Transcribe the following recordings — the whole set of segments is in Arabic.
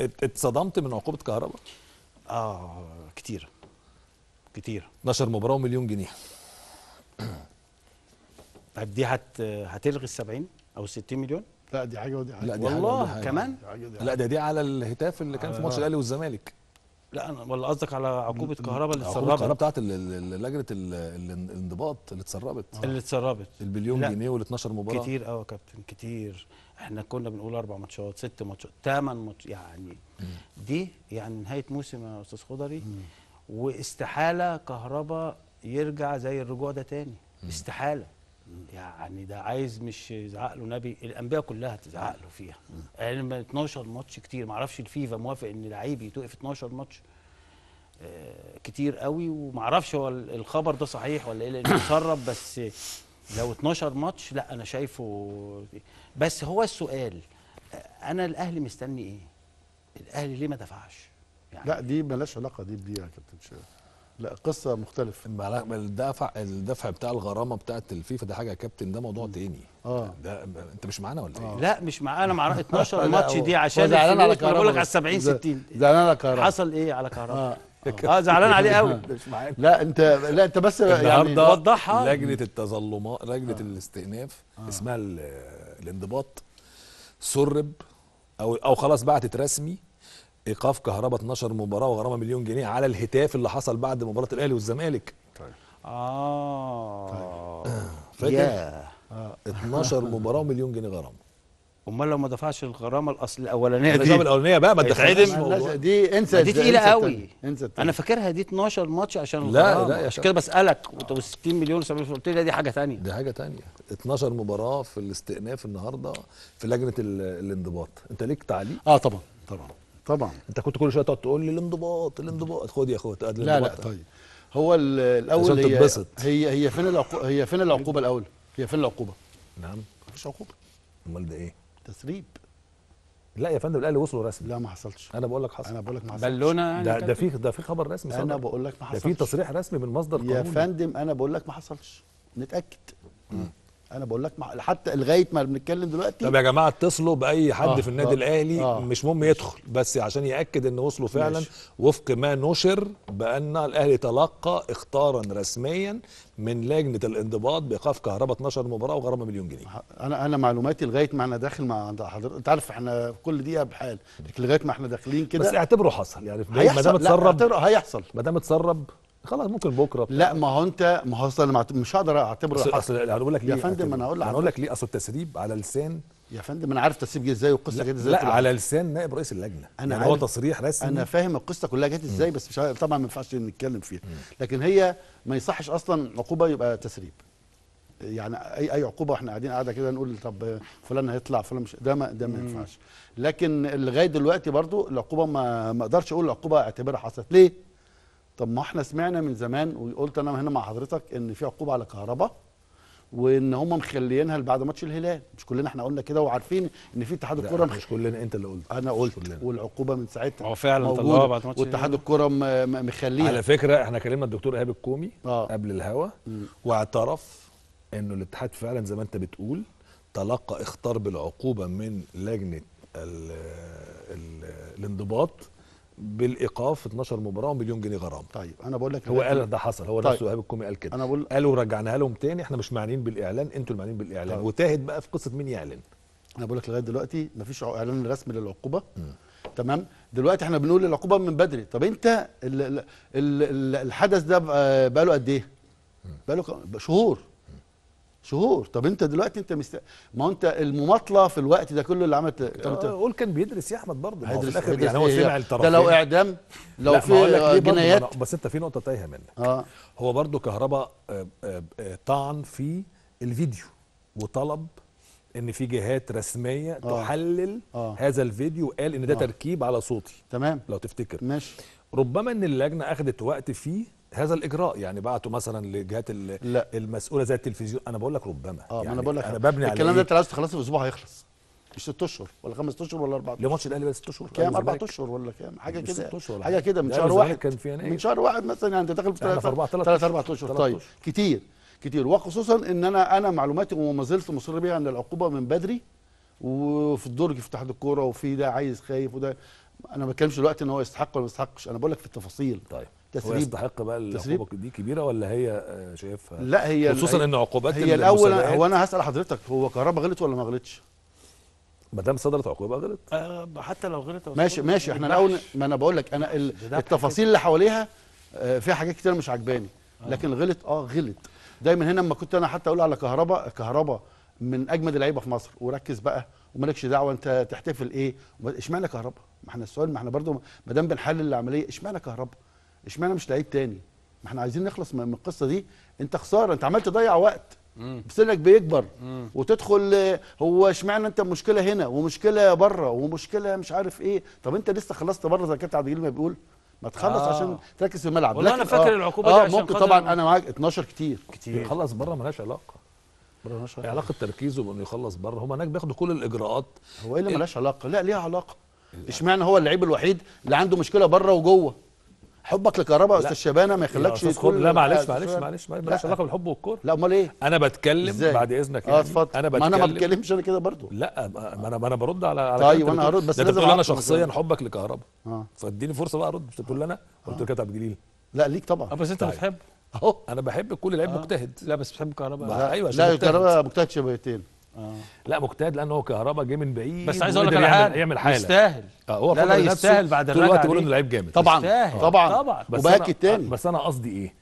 اتصدمت من عقوبه كهربا اه كتير كتير 12 مباراه ومليون جنيه طيب دي هت هتلغي ال 70 او ال 60 مليون لا دي حاجه ودي حاجه لا دي والله حاجة ودي حاجة. كمان حاجة دي حاجة. لا ده دي على الهتاف اللي كان في آه. ماتش الاهلي والزمالك لا انا ولا قصدك على عقوبه كهرباء اللي اتسربت الكهرباء بتاعت لجنه الانضباط اللي اتسربت آه. اللي اتسربت البليون جنيه وال 12 مباراه كتير قوي يا كابتن كتير احنا كنا بنقول اربع ماتشات ست ماتشات ثمان ماتشات يعني دي يعني نهايه موسم يا استاذ خضري واستحاله كهرباء يرجع زي الرجوع ده تاني استحاله يعني ده عايز مش يزعق له نبي الانبياء كلها تزعق له فيها يعني 12 ماتش كتير ما اعرفش الفيفا موافق ان لعيب يتوقف 12 ماتش آه، كتير قوي وما اعرفش هو الخبر ده صحيح ولا ايه لانه اتسرب بس لو 12 ماتش لا انا شايفه بس هو السؤال انا الاهلي مستني ايه؟ الاهلي ليه ما دفعش؟ يعني لا دي مالهاش علاقه دي بدي يا كابتن شباب لا قصه مختلفه الدفع الدفع بتاع الغرامه بتاعت الفيفا ده حاجه يا كابتن ده موضوع تاني اه ده انت مش معانا ولا ايه؟ آه. لا مش معانا مع 12 الماتش دي عشان زعلان على كهرباء بقول لك على 70 60 زعلان على كهرباء حصل ايه على كهرباء؟ آه. اه زعلان عليه قوي مش معاك لا انت لا انت بس يعني وضحها لجنه التظلمات لجنه آه. الاستئناف اسمها الانضباط سرب او او خلاص بعتت رسمي ايقاف كهرباء 12 مباراه وغرامه مليون جنيه على الهتاف اللي حصل بعد مباراه الاهلي والزمالك طيب اه طيب. فاكر 12 آه، مباراه ومليون جنيه غرامه امال لو ما دفعش الغرامه الاصل الاولانيه دي الغرامه الاولانيه بقى ما تدخلش دي انسى دي تقيله قوي انسى انا فاكرها دي 12 ماتش عشان لا لا عشان كده بسالك و 60 مليون و 70 مليون قلت لي دي حاجه ثانيه دي حاجه ثانيه 12 مباراه في الاستئناف النهارده في لجنه الانضباط انت ليك تعليق اه طبعا طبعا طبعا انت كنت كل شويه تقعد تقول لي الانضباط الانضباط خد يا اخوات لا لا طيب هو الاول هي تبسط. هي هي فين العقوبه هي فين العقوبه الاول هي فين العقوبه نعم مفيش عقوبه امال ده ايه تسريب لا يا فندم الاهلي وصلوا رسمي لا ما حصلش انا بقول لك حصل انا بقول لك ما حصلش بلونه يعني ده ده في ده في خبر رسمي صدر. انا بقول لك ما حصلش ده في تصريح رسمي من مصدر قانوني يا فندم انا بقول لك ما حصلش نتاكد انا بقول لك حتى لغايه ما بنتكلم دلوقتي طب يا جماعه اتصلوا باي حد آه في النادي آه الاهلي آه مش مهم يدخل بس عشان ياكد ان وصلوا فعلا وفق ما نشر بان الاهلي تلقى اختارا رسميا من لجنه الانضباط بايقاف كهرباء 12 مباراه وغرامه مليون جنيه انا انا معلوماتي لغايه ما انا داخل مع حضرتك انت عارف احنا كل دقيقه بحال لغايه ما احنا داخلين كده بس اعتبره حصل يعني ما دام اتسرب هيحصل ما دام اتسرب خلاص ممكن بكره بتاع. لا ما هو انت ما هو اصل انا مش هقدر اعتبره اصل, أصل هنقول لك ليه يا فندم انا هقول لك ليه اصل التسريب على لسان يا فندم انا عارف التسريب جه ازاي والقصه جت ازاي لا على لسان نائب رئيس اللجنه انا يعني هو تصريح رسمي انا فاهم القصه كلها جت ازاي بس مش طبعا ما ينفعش نتكلم فيها لكن هي ما يصحش اصلا عقوبه يبقى تسريب يعني اي اي عقوبه واحنا قاعدين قاعده كده نقول طب فلان هيطلع فلان مش ده ما ده ما ينفعش لكن لغايه دلوقتي برضو العقوبه ما ما اقدرش اقول العقوبه اعتبرها حصلت ليه؟ طب ما احنا سمعنا من زمان وقلت انا هنا مع حضرتك ان في عقوبه على كهرباء وان هم مخليينها بعد ماتش الهلال مش كلنا احنا قلنا كده وعارفين ان في اتحاد الكره مش كلنا انت اللي قلت انا قلت كلنا. والعقوبه من ساعتها هو فعلا طلعوها بعد ماتش واتحاد الكره مخليها على فكره احنا كلمنا الدكتور ايهاب الكومي آه. قبل الهوا واعترف انه الاتحاد فعلا زي ما انت بتقول تلقى اختار بالعقوبه من لجنه الـ الـ الانضباط بالايقاف 12 مباراه ومليون جنيه غرامه طيب انا بقول لك هو قال ده حصل هو طيب. نفسه ايهاب الكومي قال كده أنا بقول... قالوا ورجعناها لهم تاني احنا مش معنيين بالاعلان انتوا اللي معنيين بالاعلان طيب. وتاهد بقى في قصه مين يعلن انا بقول لك لغايه دلوقتي مفيش اعلان رسمي للعقوبه م. تمام دلوقتي احنا بنقول العقوبه من بدري طب انت الـ الـ الـ الحدث ده آه، بقى له قد ايه بقى له شهور شهور طب انت دلوقتي انت مست... ما انت المماطله في الوقت ده كله اللي عملت آه، طب انت قول كان بيدرس يا احمد برضه هيدرس بيدرس يعني هو سمع الطرفين ده لو اعدام لو في جنايات بس انت في نقطه تايهه منك آه. هو برضه كهرباء آه، آه، طعن في الفيديو وطلب ان في جهات رسميه آه. تحلل آه. هذا الفيديو وقال ان ده آه. تركيب على صوتي تمام لو تفتكر ماشي ربما ان اللجنه اخذت وقت فيه هذا الاجراء يعني بعته مثلا لجهات المسؤوله زي التلفزيون انا بقول لك ربما اه يعني انا بقول لك انا ببني على الكلام ده انت عايز تخلصه في اسبوع هيخلص مش ست اشهر ولا خمس اشهر ولا اربع اشهر ماتش الاهلي بقى ست اشهر كام أيوة، اربع اشهر ولا كام حاجه كده حاجه كده من شهر واحد كان فيها من شهر واحد مثلا يعني انت داخل في ثلاث اربع اشهر طيب كتير كتير وخصوصا ان انا انا معلوماتي وما زلت مصر بيها ان العقوبه من بدري وفي الدرج في اتحاد الكوره وفي ده عايز خايف وده انا ما بتكلمش دلوقتي ان هو يستحق ولا ما يستحقش انا بقول لك في التفاصيل طيب تسريب يستحق بقى العقوبه دي كبيره ولا هي آه، شايفها لا هي خصوصا ان عقوبات هي الاول هو انا هسال حضرتك هو كهربا غلط ولا ما غلطش ما دام صدرت عقوبه غلط أه حتى لو غلط ماشي ماشي احنا الاول ما انا بقول لك انا التفاصيل اللي حواليها آه، فيها حاجات كتير مش عجباني آه. لكن غلط اه غلط دايما هنا لما كنت انا حتى اقول على كهربا كهربا من اجمد اللعيبه في مصر وركز بقى ومالكش دعوه انت تحتفل ايه اشمعنى كهربا ما احنا السؤال ما احنا برضو ما دام بنحلل العمليه اشمعنى كهربا اشمعنى مش لعيب تاني ما احنا عايزين نخلص من القصه دي انت خساره انت عمال تضيع وقت سنك بيكبر وتدخل هو اشمعنى انت مشكله هنا ومشكله بره ومشكله مش عارف ايه طب انت لسه خلصت بره زي كابتن عبد الجليل ما بيقول ما تخلص آه. عشان تركز في الملعب والله انا فاكر آه العقوبه آه دي عشان ممكن طبعا الم... انا معاك 12 كتير كتير يخلص بره ملهاش علاقه بره ملهاش علاقه علاقه تركيزه بانه يخلص بره هم هناك بياخدوا كل الاجراءات هو ايه اللي ملهاش علاقه لا ليها علاقه إيه. اشمعنى هو اللعيب الوحيد اللي عنده مشكله بره وجوه حبك لكهرباء استاذ شبانه ما يخلكش لا لا معلش معلش معلش مالهاش علاقه بالحب والكوره لا امال ايه انا بتكلم إزاي؟ بعد اذنك آه، يعني اه انا بتكلم ما انا ما بتكلمش انا كده برضه لا ما انا ما انا برد على على طيب انا هرد بس لازم انا شخصيا حبك لكهرباء اه فاديني فرصه بقى ارد مش بتقول انا آه. قلت لك عبد الجليل لا ليك طبعا اه بس انت طيب. بتحبه اهو انا بحب كل لعيب آه. مجتهد لا بس بحب كهرباء ايوه لا كهرباء مجتهد شبيتين لا مجتهد لانه هو كهربا جه من بعيد بس عايز اقول لك على حاجه يعمل حاله يستاهل اه هو لا لا يستاهل بعد الرجعه طول الوقت بيقولوا انه لعيب جامد طبعا طبعا طبعا وباكد تاني بس انا قصدي ايه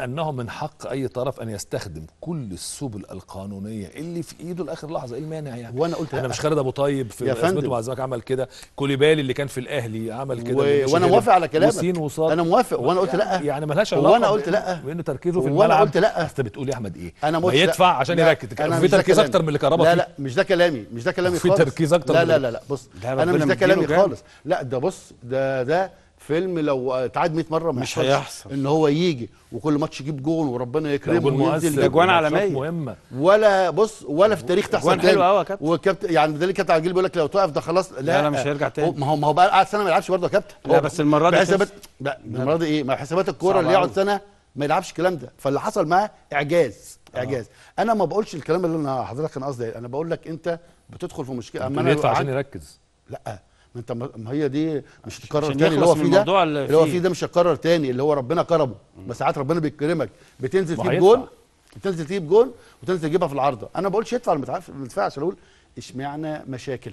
انه من حق اي طرف ان يستخدم كل السبل القانونيه اللي في ايده لاخر لحظه ايه المانع يعني وانا قلت انا مش خالد ابو طيب في اسمته مع الزمالك عمل كده كوليبالي اللي كان في الاهلي عمل كده و... وانا موافق على كلامك وسين انا موافق وانا قلت لا يعني ملهاش علاقه وانا قلت لا وانه تركيزه في الملعب وانا قلت لا انت بتقول يا إيه احمد ايه انا ما يدفع عشان يركز في تركيز اكتر من اللي كهربا لا لا مش ده كلامي مش ده كلامي خالص في تركيز اكتر لا لا لا بص انا مش ده كلامي خالص لا ده بص ده ده فيلم لو اتعاد 100 مره مش هيحصل ان هو يجي وكل ماتش يجيب جون وربنا يكرمه وينزل اجوان عالميه مهمه ولا بص ولا في التاريخ تحصل تاني حلو قوي يا كابتن وكابتن يعني ده اللي كابتن عجيل بيقول لك لو توقف ده خلاص لا, لا مش هيرجع تاني ما هو ما هو بقى قعد سنه ما يلعبش برضه يا كابتن لا بس المره دي حسابات لا المره دي ايه ما حسابات الكوره اللي يقعد سنه ما يلعبش الكلام ده فاللي حصل معاه اعجاز اعجاز آه. انا ما بقولش الكلام اللي انا حضرتك كان قصدي انا بقول لك انت بتدخل في مشكله اما انا عشان يركز لا ما انت ما هي دي مش هتتكرر تاني اللي هو فيه ده اللي هو فيه ده مش هيتكرر تاني اللي هو ربنا كرمه بس ساعات ربنا بيكرمك بتنزل فيه بجون بتنزل تجيب جون وتنزل تجيبها في العارضه انا ما بقولش يدفع ما يدفعش انا بقول اشمعنى مشاكل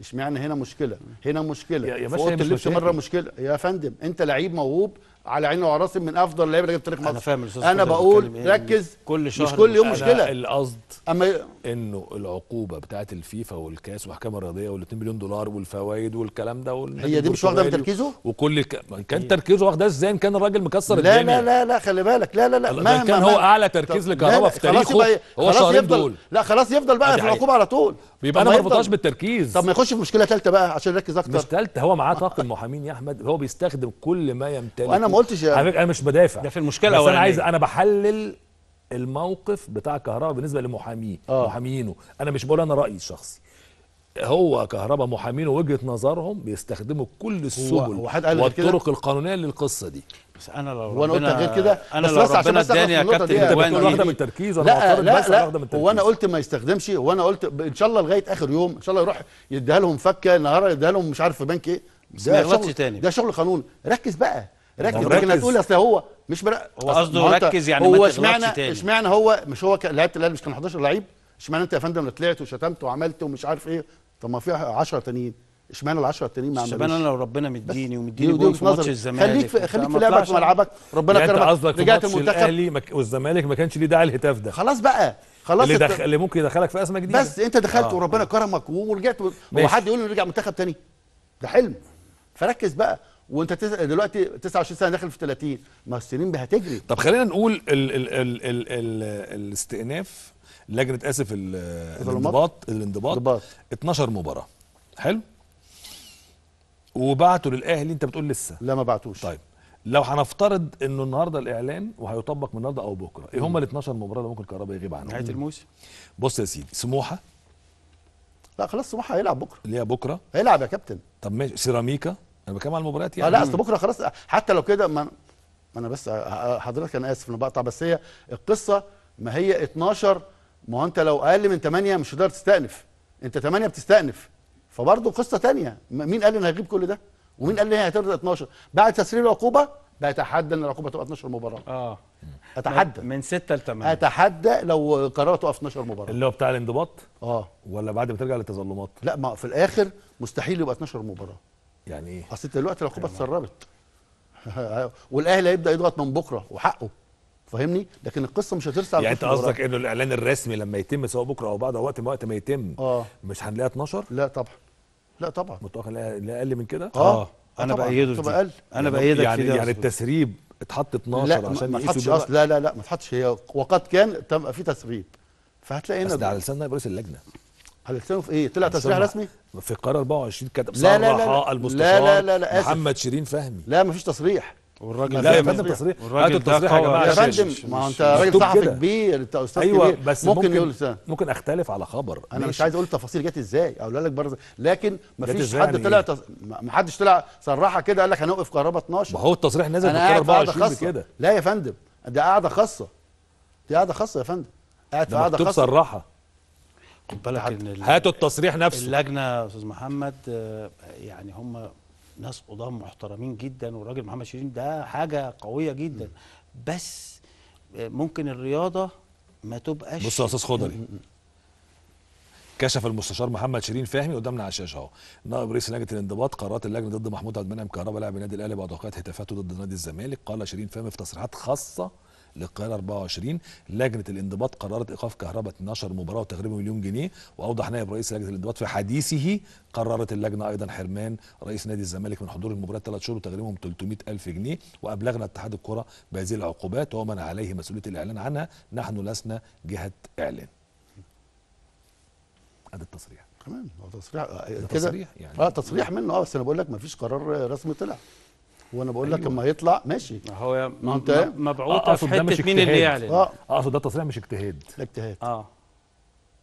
اشمعنى هنا مشكله هنا مشكله يا باشا مش مره مشكله يا فندم انت لعيب موهوب على عيني وعلى راسي من افضل اللعيبه اللي جت تاريخ مصر انا فاهم الاستاذ انا بقول إيه. ركز كل شهر مش كل يوم مشكله القصد اما انه العقوبه بتاعه الفيفا والكاس واحكام الرياضيه وال2 مليون دولار والفوائد والكلام ده هي دي مش واخده من تركيزه وكل ك... كان تركيزه واخده ازاي ان كان الراجل مكسر لا الدنيا لا لا لا خلي بالك لا لا لا ما كان هو اعلى تركيز لكهرباء في تاريخه هو شهرين دول لا خلاص يفضل بقى في يعني العقوبه على طول يبقى انا ما بربطهاش بالتركيز طب ما يخش في مشكله ثالثه بقى عشان يركز اكتر مش ثالثه هو معاه طاقم محامين يا احمد هو بيستخدم كل ما يمتلكه ما قلتش يعني انا مش بدافع ده في المشكله بس انا عايز انا بحلل الموقف بتاع كهربا بالنسبه لمحاميه آه. محامينه انا مش بقول انا رايي الشخصي هو كهربا محامين وجهه نظرهم بيستخدموا كل السبل والطرق القانونيه للقصه دي بس انا لو وانا قلت غير كده انا بس لو بس عشان بس يا كابتن انت بتقول واخده من التركيز انا لا لا, بس لا واخده من التركيز وانا قلت ما يستخدمش وانا قلت ان شاء الله لغايه اخر يوم ان شاء الله يروح يديها لهم فكه النهارده يديها لهم مش عارف في بنك ايه ده شغل تاني ده شغل قانون ركز بقى ركز لكن هتقول اصل هو مش برق... هو قصده ركز يعني هو اشمعنى اشمعنى هو مش هو لعيبه الاهلي مش كان 11 لعيب اشمعنى انت يا فندم اللي طلعت وشتمت وعملت ومش عارف ايه طب ما في 10 تانيين اشمعنى ال 10 التانيين ما عملوش اشمعنى انا لو ربنا مديني ومديني جول في ماتش الزمالك خليك في خليك في لعبك وملعبك ربنا يعني كرمك رجعت المنتخب الاهلي والزمالك ما كانش ليه داعي الهتاف ده خلاص بقى خلاص اللي, دخل اللي ممكن يدخلك في ازمه جديده بس انت دخلت آه وربنا كرمك ورجعت هو حد يقول لي رجع منتخب تاني ده حلم فركز بقى وانت تس... دلوقتي 29 سنه داخل في 30 ما السنين بهتجري طب خلينا نقول ال ال ال ال ال الاستئناف لجنه اسف ال... الانضباط الانضباط 12 مباراه حلو وبعتوا للاهلي انت بتقول لسه لا ما بعتوش طيب لو هنفترض انه النهارده الاعلان وهيطبق من النهارده او بكره ايه هم ال 12 مباراه اللي ممكن الكهرباء يغيب عنهم نهايه الموسم بص يا سيدي سموحه لا خلاص سموحه هيلعب بكره ليه بكره هيلعب يا كابتن طب ماشي سيراميكا انا بتكلم على المباريات يعني اه لا يعني. اصل بكره خلاص حتى لو كده ما ما انا بس آه، حضرتك انا اسف انا بقطع بس هي القصه ما هي 12 ما هو انت لو اقل من 8 مش هتقدر تستأنف انت 8 بتستأنف فبرضه قصه ثانيه مين قال ان هيغيب كل ده ومين قال ان هي هتبدا 12 بعد تسريب العقوبه بتحدى ان العقوبه تبقى 12 مباراه اه اتحدى من 6 ل 8 اتحدى لو قررت تقف 12 مباراه اللي هو بتاع الانضباط اه ولا بعد ما ترجع للتظلمات لا ما في الاخر مستحيل يبقى 12 مباراه يعني ايه اصل دلوقتي العقوبه اتسربت والاهلي هيبدا يضغط من بكره وحقه فاهمني لكن القصه مش هترسع يعني انت قصدك انه الاعلان الرسمي لما يتم سواء بكره او بعد او وقت ما وقت ما يتم آه. مش هنلاقيها 12 لا طبعا لا طبعا متوقع لا اقل من كده اه, آه. انا بايده انا يعني بايدك يعني يعني التسريب اتحط 12 لا عشان ما تحطش اصلا لا لا لا ما اتحطش هي وقد كان تم في تسريب فهتلاقي هنا بس ده على لسان نائب رئيس اللجنه على لسانه في ايه؟ طلع تصريح رسمي؟ في قرار 24 كتب لا لا لا المستشار لا لا لا آسف. محمد شيرين فهمي لا مفيش تصريح والراجل لا يا فندم تصريح هاتوا آية التصريح يا جماعه يا فندم ما هو انت راجل صحفي كبير انت استاذ أيوة كبير بس ممكن, ممكن يقول ممكن اختلف على خبر انا مش عايز اقول التفاصيل جت ازاي اقول لك برضه لكن مفيش حد يعني طلع تص... طلع صرحها كده قال لك هنوقف كهرباء 12 ما هو التصريح نزل في 24 كده لا يا فندم ده قاعده خاصه دي قاعده خاصه يا فندم قاعد في قاعده خاصه مكتوب خد بالك ان هاتوا التصريح نفسه اللجنه يا استاذ محمد آه، يعني هم ناس قضاه محترمين جدا والراجل محمد شيرين ده حاجه قويه جدا بس آه، ممكن الرياضه ما تبقاش بص يا استاذ خضري كشف المستشار محمد شيرين فهمي قدامنا على الشاشه اهو نائب رئيس لجنه الانضباط قرارات اللجنه ضد محمود عبد المنعم كهربا لاعب النادي الاهلي بعد وقعت هتافاته ضد نادي الزمالك قال شيرين فهمي في تصريحات خاصه للقاهره 24 لجنه الانضباط قررت ايقاف كهرباء 12 مباراه وتغريمه مليون جنيه واوضح نائب رئيس لجنه الانضباط في حديثه قررت اللجنه ايضا حرمان رئيس نادي الزمالك من حضور المباراه ثلاث شهور وتغريمهم 300 الف جنيه وابلغنا اتحاد الكره بهذه العقوبات ومن عليه مسؤوليه الاعلان عنها نحن لسنا جهه اعلان. هذا التصريح. تمام هو تصريح كده تصريح يعني اه تصريح منه اه بس انا بقول لك ما فيش قرار رسمي طلع وانا بقول لك اما أيوة. يطلع ماشي هو ما انت مبعوثه في حته مين اللي يعلن اه اقصد ده تصريح مش اجتهاد اجتهاد اه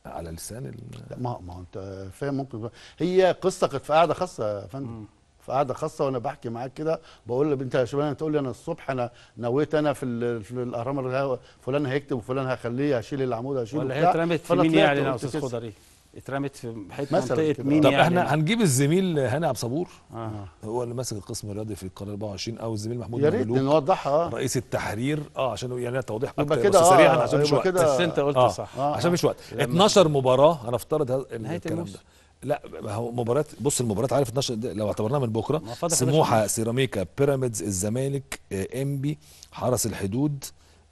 على لسان ال... ما ما انت فاهم ممكن هي قصه كانت في قاعده خاصه يا فندم في قاعده خاصه وانا بحكي معاك كده بقول لك انت يا شباب تقول لي انا الصبح انا نويت انا في, في الاهرام فلان هيكتب وفلان هخليه هشيل العمود هشيله ولا هي اترمت في مين يعني يا استاذ خضري اترمت في حته منطقه مين طب يعني احنا هنجيب الزميل هاني عبد صبور آه. هو اللي ماسك القسم الرياضي في القناه 24 او الزميل محمود يا ريت نوضحها آه. رئيس التحرير اه عشان يعني توضيح اكتر بس آه سريعا عشان مش وقت بس انت قلت آه صح آه عشان مش وقت 12 مباراه هنفترض الكلام ده لا هو مباراه بص المباراه عارف 12 لو اعتبرناها من بكره سموحه سيراميكا بيراميدز الزمالك إيه، انبي حرس الحدود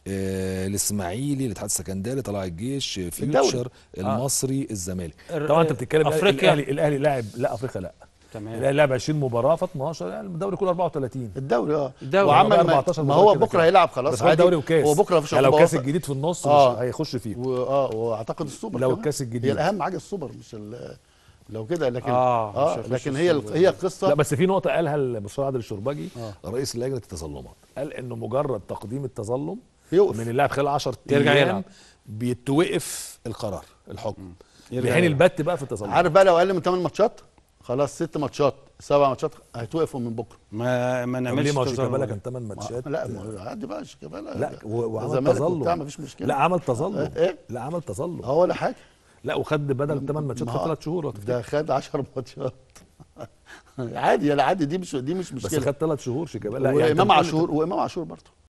آه، الاسماعيلي الاتحاد السكندري طلع الجيش آه، فيوتشر آه. المصري آه. الزمالك طبعا انت بتتكلم افريقيا الاهلي الاهلي لاعب لا افريقيا لا تمام الاهلي لعب 20 مباراه ف 12 يعني الدوري كله 34 الدوري اه الدوري وعمل 14 ما هو بكره هيلعب خلاص عادي دوري وكاس هو بكره مفيش يعني لو الكاس الجديد في النص آه. مش هيخش فيه اه واعتقد السوبر لو الكاس الجديد هي الاهم حاجه السوبر مش لو كده لكن اه, آه لكن هي هي القصه لا بس في نقطه قالها المستشار عادل الشربجي آه. رئيس لجنه التظلمات قال انه مجرد تقديم التظلم يوقف من اللاعب خلال 10 يرجع يلعب بيتوقف القرار الحكم يعني بحين البت بقى في التصرف عارف بقى لو اقل من 8 ماتشات خلاص ست ماتشات سبع ماتشات هيتوقفوا من بكره ما ما نعملش ليه ما شيكابالا كان ثمان ماتشات لا عادي بقى شيكابالا لا وعمل تظلم مفيش مشكله لا عمل تظلم آه، إيه؟ لا عمل تظلم هو ولا حاجه لا وخد بدل ثمان ماتشات خد ثلاث شهور ده خد 10 ماتشات عادي لا عادي دي مش دي مش مشكله بس خد ثلاث شهور شيكابالا وامام يعني عاشور وامام عاشور برضه